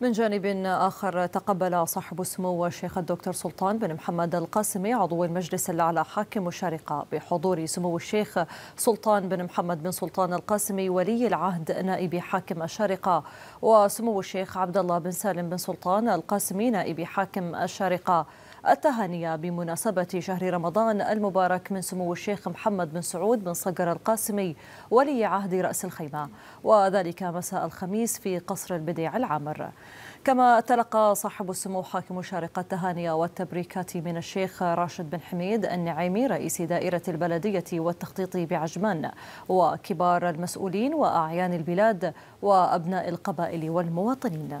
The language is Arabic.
من جانب آخر تقبل صاحب السمو الشيخ الدكتور سلطان بن محمد القاسمي عضو المجلس الأعلى حاكم الشارقة بحضور سمو الشيخ سلطان بن محمد بن سلطان القاسمي ولي العهد نائب حاكم الشارقة وسمو الشيخ عبد الله بن سالم بن سلطان القاسمي نائب حاكم الشارقة التهانية بمناسبة شهر رمضان المبارك من سمو الشيخ محمد بن سعود بن صقر القاسمي ولي عهد رأس الخيمة وذلك مساء الخميس في قصر البديع العامر كما تلقى صاحب السمو حاكم شارقة التهاني والتبريكات من الشيخ راشد بن حميد النعيمي رئيس دائرة البلدية والتخطيط بعجمان وكبار المسؤولين وأعيان البلاد وأبناء القبائل والمواطنين